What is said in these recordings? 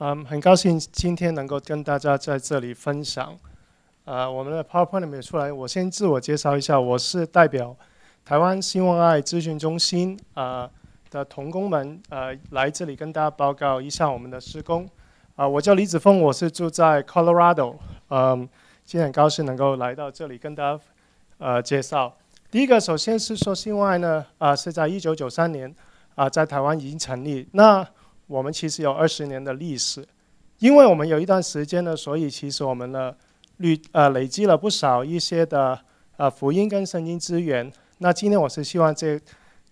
嗯，很高兴今天能够跟大家在这里分享。啊，我们的 PowerPoint 里有出来，我先自我介绍一下，我是代表台湾新闻爱咨询中心啊的同工们呃来这里跟大家报告一下我们的施工。啊，我叫李子峰，我是住在 Colorado，嗯，今天很高兴能够来到这里跟大家呃介绍。第一个，首先是说新闻爱呢啊是在1993年啊在台湾已经成立。那我们其实有二十年的历史，因为我们有一段时间呢，所以其实我们的累呃累积了不少一些的呃福音跟圣经资源。那今天我是希望借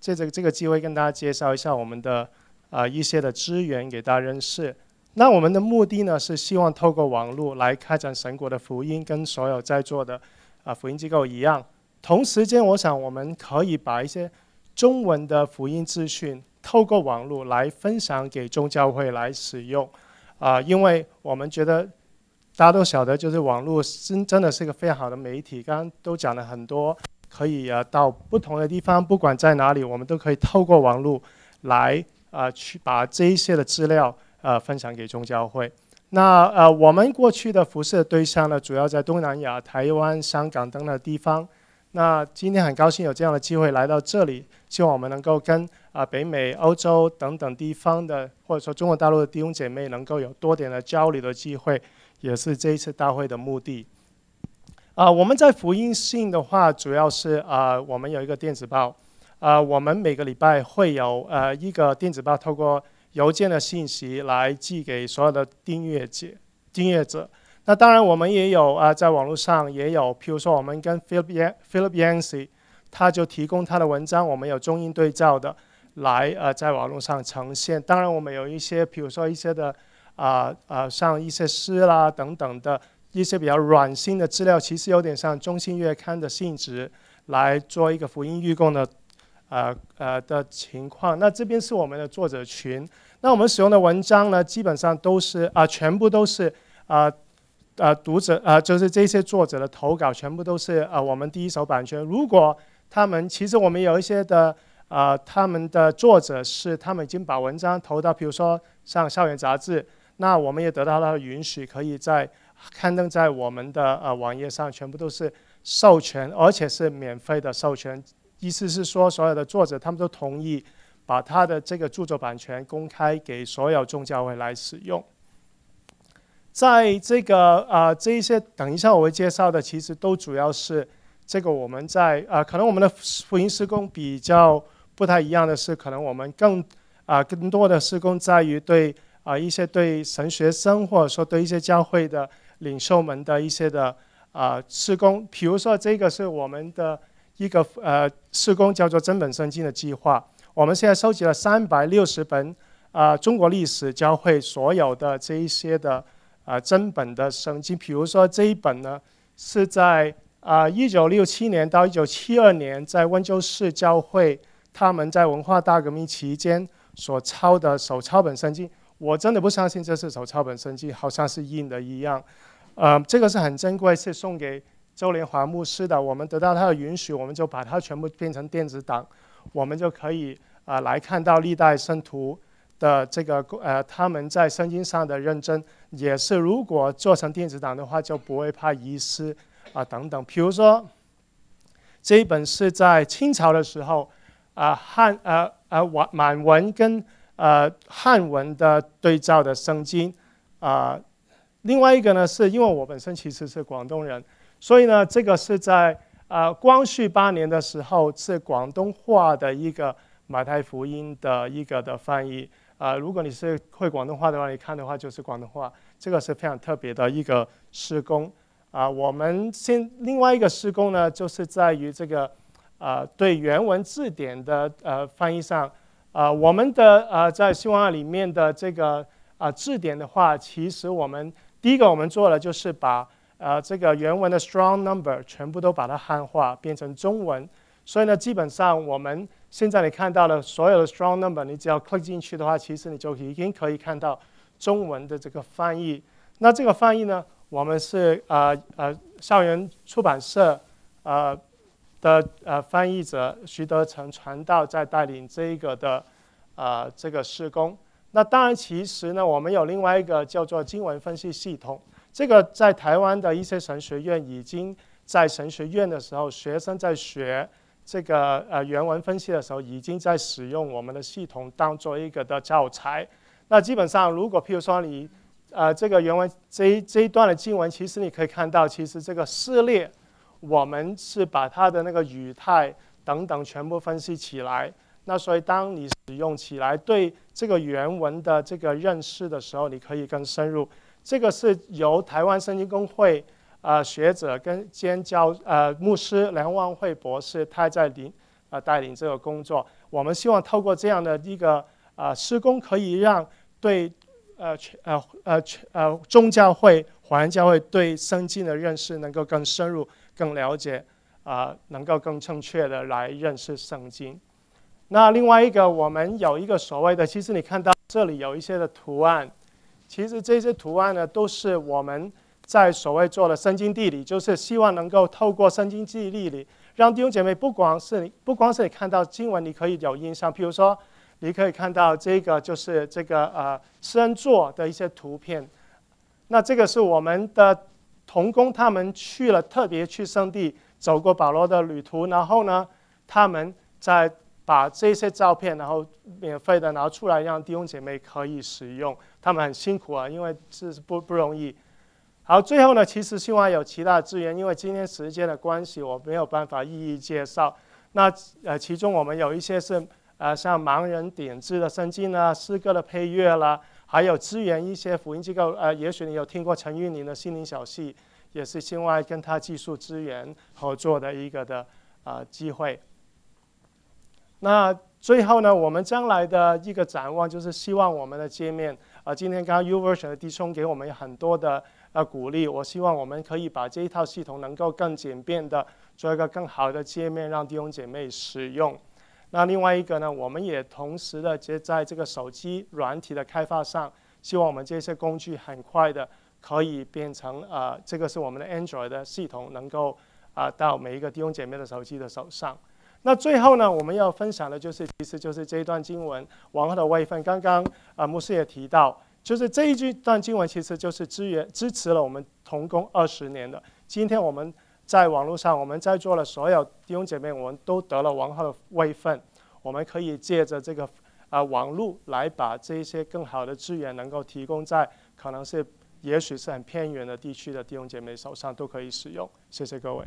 借着这个机会跟大家介绍一下我们的呃一些的资源给大家认识。那我们的目的呢是希望透过网络来开展神国的福音，跟所有在座的啊福音机构一样。同时间，我想我们可以把一些中文的福音资讯。透过网络来分享给中教会来使用，啊，因为我们觉得大家都晓得，就是网络真真的是个非常好的媒体。刚刚都讲了很多，可以啊到不同的地方，不管在哪里，我们都可以透过网络来啊去把这一些的资料啊分享给中教会。那呃，我们过去的辐射对象呢，主要在东南亚、台湾、香港等等地方。那今天很高兴有这样的机会来到这里，希望我们能够跟啊北美、欧洲等等地方的，或者说中国大陆的弟兄姐妹，能够有多点的交流的机会，也是这一次大会的目的。啊，我们在福音信的话，主要是啊，我们有一个电子报，啊，我们每个礼拜会有呃一个电子报，透过邮件的信息来寄给所有的订阅者、订阅者。那当然，我们也有啊，在网络上也有，譬如说，我们跟 Philip Philip Yancey，他就提供他的文章，我们有中英对照的，来呃，在网络上呈现。当然，我们有一些，譬如说一些的，啊啊，像一些诗啦等等的一些比较软性的资料，其实有点像《中心月刊》的性质，来做一个福音预供的，呃呃的情况。那这边是我们的作者群。那我们使用的文章呢，基本上都是啊，全部都是啊。呃，读者啊，就是这些作者的投稿全部都是啊，我们第一手版权。如果他们其实我们有一些的呃他们的作者是他们已经把文章投到，比如说像校园杂志，那我们也得到了允许，可以在刊登在我们的呃网页上，全部都是授权，而且是免费的授权。意思是说，所有的作者他们都同意把他的这个著作版权公开给所有宗教会来使用。在这个啊，这一些等一下我会介绍的，其实都主要是这个我们在啊，可能我们的福音施工比较不太一样的是，可能我们更啊更多的施工在于对啊一些对神学生或者说对一些教会的领袖们的一些的啊施工，比如说这个是我们的一个呃施工叫做真本圣经的计划，我们现在收集了三百六十本啊中国历史教会所有的这一些的。啊，真本的圣经，比如说这一本呢，是在啊一九六七年到一九七二年在温州市教会，他们在文化大革命期间所抄的手抄本圣经，我真的不相信这是手抄本圣经，好像是印的一样，呃，这个是很珍贵，是送给周连华牧师的，我们得到他的允许，我们就把它全部变成电子档，我们就可以啊来看到历代圣徒。的这个呃，他们在圣经上的认真也是，如果做成电子档的话，就不会怕遗失啊等等。比如说，这一本是在清朝的时候，啊汉呃呃满文跟呃汉文的对照的圣经啊。另外一个呢，是因为我本身其实是广东人，所以呢，这个是在啊光绪八年的时候，是广东话的一个。马太福音的一个的翻译啊，如果你是会广东话的话，你看的话就是广东话。这个是非常特别的一个施工啊。我们先另外一个施工呢，就是在于这个啊对原文字典的呃翻译上啊。我们的呃在希望二里面的这个啊字典的话，其实我们第一个我们做了就是把啊这个原文的 strong number 全部都把它汉化变成中文。所以呢，基本上我们。现在你看到了所有的 strong number，你只要 click 进去的话，其实你就已经可以看到中文的这个翻译。那这个翻译呢，我们是呃呃，校园出版社，呃的呃翻译者徐德成传道在带领这一个的呃这个施工。那当然，其实呢，我们有另外一个叫做经文分析系统，这个在台湾的一些神学院已经在神学院的时候，学生在学。这个呃原文分析的时候已经在使用我们的系统当做一个的教材。那基本上如果譬如说你，呃这个原文这一这一段的经文，其实你可以看到，其实这个撕列，我们是把它的那个语态等等全部分析起来。那所以当你使用起来对这个原文的这个认识的时候，你可以更深入。这个是由台湾圣经公会。啊，学者跟兼教呃牧师梁万惠博士，他在领啊带领这个工作。我们希望透过这样的一个啊施工，可以让对呃全呃呃全呃宗教会华人教会对圣经的认识能够更深入、更了解啊，能够更正确的来认识圣经。那另外一个，我们有一个所谓的，其实你看到这里有一些的图案，其实这些图案呢，都是我们。在所谓做的圣经地理，就是希望能够透过圣经忆力里，让弟兄姐妹不光是你不光是你看到经文，你可以有印象。比如说，你可以看到这个就是这个呃，圣座的一些图片。那这个是我们的童工他们去了特别去圣地走过保罗的旅途，然后呢，他们在把这些照片然后免费的拿出来，让弟兄姐妹可以使用。他们很辛苦啊，因为这是不不容易。好，最后呢，其实希华有其他资源，因为今天时间的关系，我没有办法一一介绍。那呃，其中我们有一些是呃，像盲人点字的圣经啦，诗歌的配乐啦，还有支援一些福音机构。呃，也许你有听过陈玉玲的心灵小戏，也是希华跟他技术资源合作的一个的呃机会。那最后呢，我们将来的一个展望就是希望我们的界面啊，今天刚刚 Uversion 的弟兄给我们很多的。啊！鼓励，我希望我们可以把这一套系统能够更简便的做一个更好的界面，让弟兄姐妹使用。那另外一个呢，我们也同时的，接在这个手机软体的开发上，希望我们这些工具很快的可以变成啊，这个是我们的 Android 的系统，能够啊到每一个弟兄姐妹的手机的手上。那最后呢，我们要分享的就是，其实就是这一段经文，王后的位分。刚刚啊牧师也提到。就是这一句段经文，其实就是支援支持了我们同工二十年的。今天我们在网络上，我们在座的所有弟兄姐妹，我们都得了王后的位分，我们可以借着这个啊网络来把这些更好的资源能够提供在可能是也许是很偏远的地区的弟兄姐妹手上，都可以使用。谢谢各位。